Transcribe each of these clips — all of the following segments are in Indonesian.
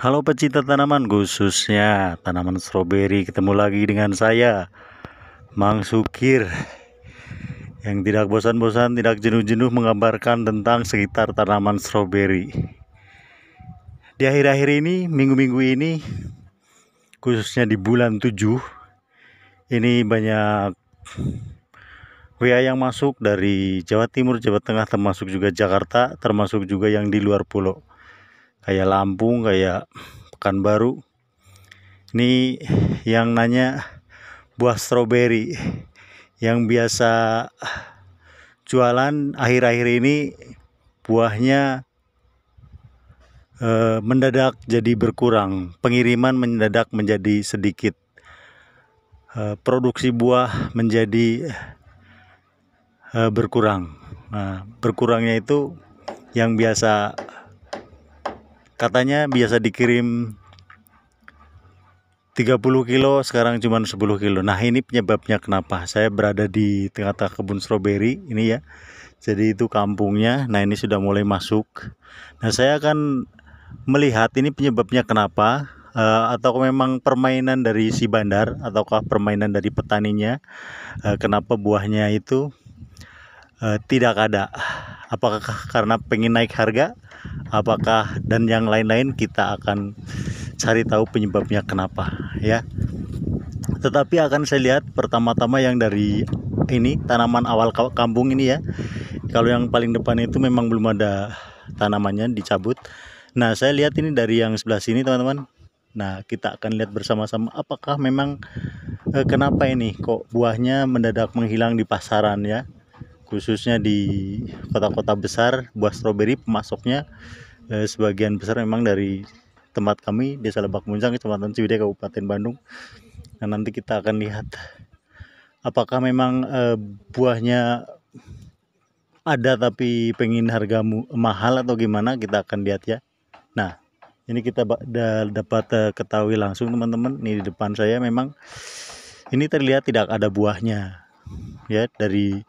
Halo pecinta tanaman khususnya tanaman stroberi ketemu lagi dengan saya Mang Sukir yang tidak bosan-bosan tidak jenuh-jenuh menggambarkan tentang sekitar tanaman stroberi di akhir-akhir ini minggu-minggu ini khususnya di bulan 7 ini banyak WA yang masuk dari Jawa Timur, Jawa Tengah termasuk juga Jakarta termasuk juga yang di luar pulau kayak Lampung kayak Pekanbaru ini yang nanya buah stroberi yang biasa jualan akhir-akhir ini buahnya e, mendadak jadi berkurang pengiriman mendadak menjadi sedikit e, produksi buah menjadi e, berkurang nah, berkurangnya itu yang biasa katanya biasa dikirim 30 kilo sekarang cuma 10 kilo nah ini penyebabnya kenapa saya berada di tengah-tengah kebun stroberi ini ya jadi itu kampungnya nah ini sudah mulai masuk nah saya akan melihat ini penyebabnya kenapa uh, atau memang permainan dari si bandar ataukah permainan dari petaninya uh, kenapa buahnya itu uh, tidak ada apakah karena pengen naik harga apakah dan yang lain-lain kita akan cari tahu penyebabnya kenapa ya tetapi akan saya lihat pertama-tama yang dari ini tanaman awal kampung ini ya kalau yang paling depan itu memang belum ada tanamannya dicabut nah saya lihat ini dari yang sebelah sini teman-teman nah kita akan lihat bersama-sama apakah memang eh, kenapa ini kok buahnya mendadak menghilang di pasaran ya khususnya di kota-kota besar buah stroberi pemasoknya eh, sebagian besar memang dari tempat kami desa Lebak Muncang kecamatan Ciwidey Kabupaten Bandung nah nanti kita akan lihat apakah memang eh, buahnya ada tapi pengen harga mahal atau gimana kita akan lihat ya nah ini kita dapat eh, ketahui langsung teman-teman ini di depan saya memang ini terlihat tidak ada buahnya ya dari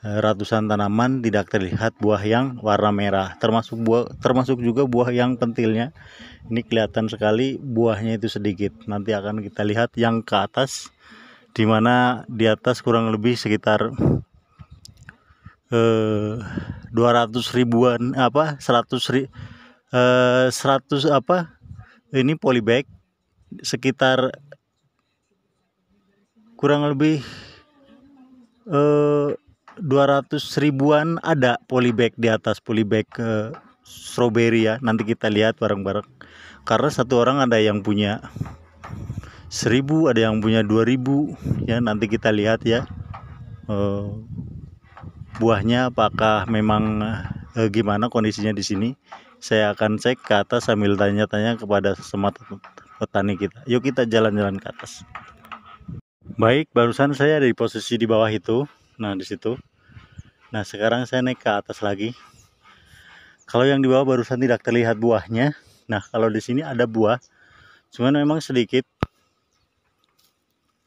ratusan tanaman tidak terlihat buah yang warna merah termasuk buah termasuk juga buah yang pentilnya ini kelihatan sekali buahnya itu sedikit nanti akan kita lihat yang ke atas dimana di atas kurang lebih sekitar eh, 200 ribuan apa 100 ri, eh, 100 apa ini polybag sekitar kurang lebih eh, 200 ribuan ada polybag di atas polybag ke eh, strawberry ya nanti kita lihat bareng-bareng karena satu orang ada yang punya 1000 ada yang punya 2000 ya nanti kita lihat ya eh, buahnya apakah memang eh, gimana kondisinya di sini saya akan cek ke atas sambil tanya-tanya kepada semat petani kita yuk kita jalan-jalan ke atas baik barusan saya ada di posisi di bawah itu nah di situ nah sekarang saya naik ke atas lagi kalau yang di bawah barusan tidak terlihat buahnya nah kalau di sini ada buah cuman memang sedikit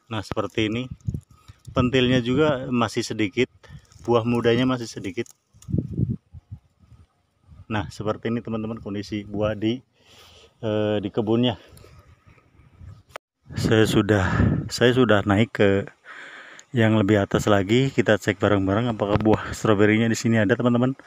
nah seperti ini pentilnya juga masih sedikit buah mudanya masih sedikit nah seperti ini teman-teman kondisi buah di eh, di kebunnya saya sudah saya sudah naik ke yang lebih atas lagi kita cek bareng-bareng apakah buah stroberinya di sini ada teman-teman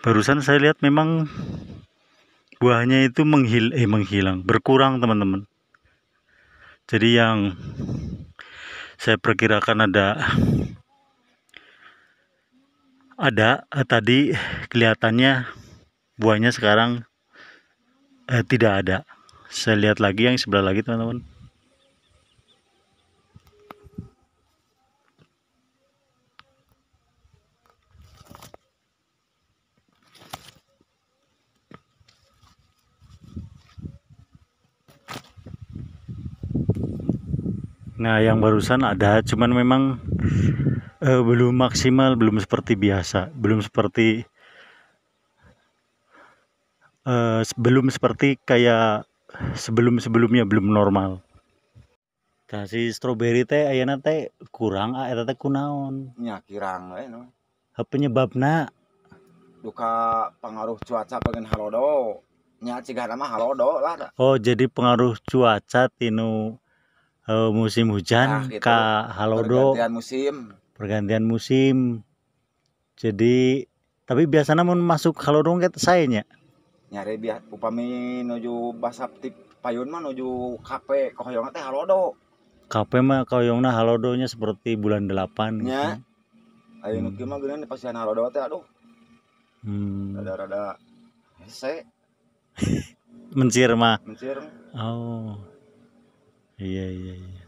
barusan saya lihat memang buahnya itu menghil eh menghilang berkurang teman-teman jadi yang saya perkirakan ada ada eh, tadi kelihatannya buahnya sekarang eh, tidak ada saya lihat lagi yang sebelah lagi teman-teman Nah, yang barusan ada, cuman memang eh, belum maksimal, belum seperti biasa, belum seperti eh, belum seperti kayak sebelum-sebelumnya belum normal. Kasih stroberi teh ayana teh kurang ah eta teh kunaon? Nya kirang we no. Penyebabna duka pengaruh cuaca pengen halodo. Nya cigana mah halodo lah. Oh, jadi pengaruh cuaca tinu uh, musim hujan nah, gitu. ke halodo pergantian musim pergantian musim jadi tapi biasanya mau masuk halodo nggak nya nyari biar upami nuju basap tip payun mah nuju kafe yang teh halodo kafe mah kau nah halodonya seperti bulan delapan ya gitu. ayo hmm. mah gini pasian halodo teh aduh hmm. ada, rada hese mencir mah mencir oh Iya iya iya.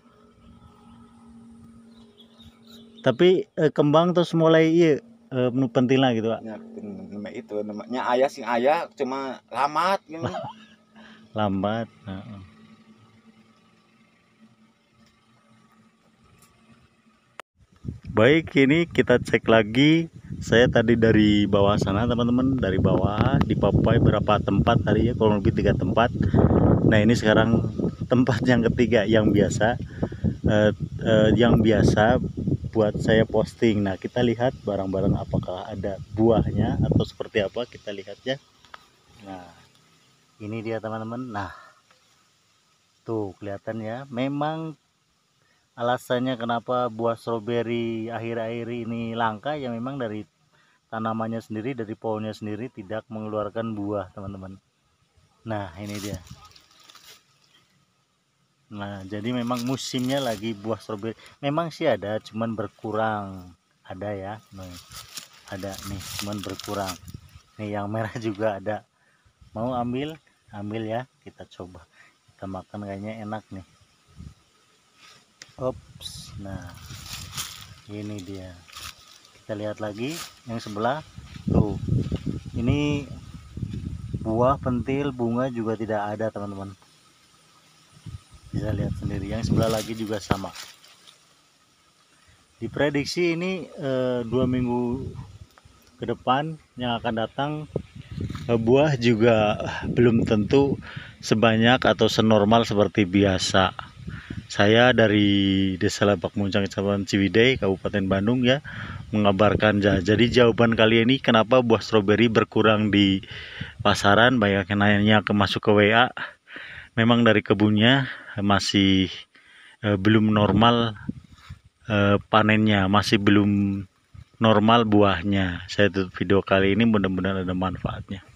Tapi eh, kembang terus mulai iya eh, menu penting lah gitu, Pak. Ya, nama itu namanya ayah sih ayah cuma lambat gitu. lambat. Nah, Baik, ini kita cek lagi. Saya tadi dari bawah sana, teman-teman, dari bawah di Papai berapa tempat tadi ya, kurang lebih tiga tempat. Nah, ini sekarang tempat yang ketiga yang biasa uh, uh, yang biasa buat saya posting nah kita lihat barang-barang apakah ada buahnya atau seperti apa kita lihat ya nah ini dia teman-teman nah tuh kelihatan ya memang alasannya kenapa buah strawberry akhir-akhir ini langka ya memang dari tanamannya sendiri dari pohonnya sendiri tidak mengeluarkan buah teman-teman nah ini dia Nah, jadi memang musimnya lagi buah stroberi. Memang sih ada, cuman berkurang. Ada ya. Nih. Ada nih, cuman berkurang. Nih yang merah juga ada. Mau ambil? Ambil ya, kita coba. Kita makan kayaknya enak nih. Ops. Nah, ini dia. Kita lihat lagi yang sebelah. Tuh. Ini buah pentil, bunga juga tidak ada, teman-teman bisa lihat sendiri yang sebelah lagi juga sama diprediksi ini eh, dua minggu ke depan yang akan datang eh, buah juga belum tentu sebanyak atau senormal seperti biasa saya dari Desa Lebak Muncang Kecamatan Ciwidey Kabupaten Bandung ya mengabarkan Jadi jawaban kali ini kenapa buah stroberi berkurang di pasaran banyak yang nanya ke masuk ke WA memang dari kebunnya masih eh, belum normal eh, panennya, masih belum normal buahnya. Saya tutup video kali ini mudah-mudahan ada manfaatnya.